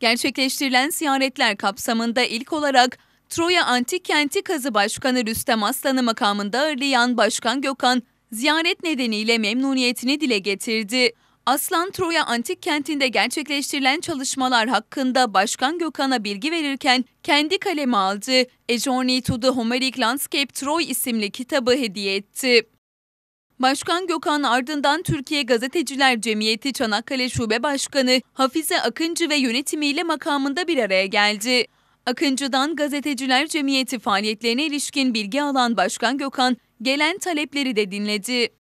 Gerçekleştirilen ziyaretler kapsamında ilk olarak Troya Antik Kenti Kazı Başkanı Rüstem Aslan'ı makamında ağırlayan Başkan Gökhan, ziyaret nedeniyle memnuniyetini dile getirdi. Aslan Troya Antik Kenti'nde gerçekleştirilen çalışmalar hakkında Başkan Gökhan'a bilgi verirken kendi kaleme aldı. A Journey to the Homeric Landscape Troy isimli kitabı hediye etti. Başkan Gökhan ardından Türkiye Gazeteciler Cemiyeti Çanakkale Şube Başkanı Hafize Akıncı ve yönetimiyle makamında bir araya geldi. Akıncı'dan Gazeteciler Cemiyeti faaliyetlerine ilişkin bilgi alan Başkan Gökhan, gelen talepleri de dinledi.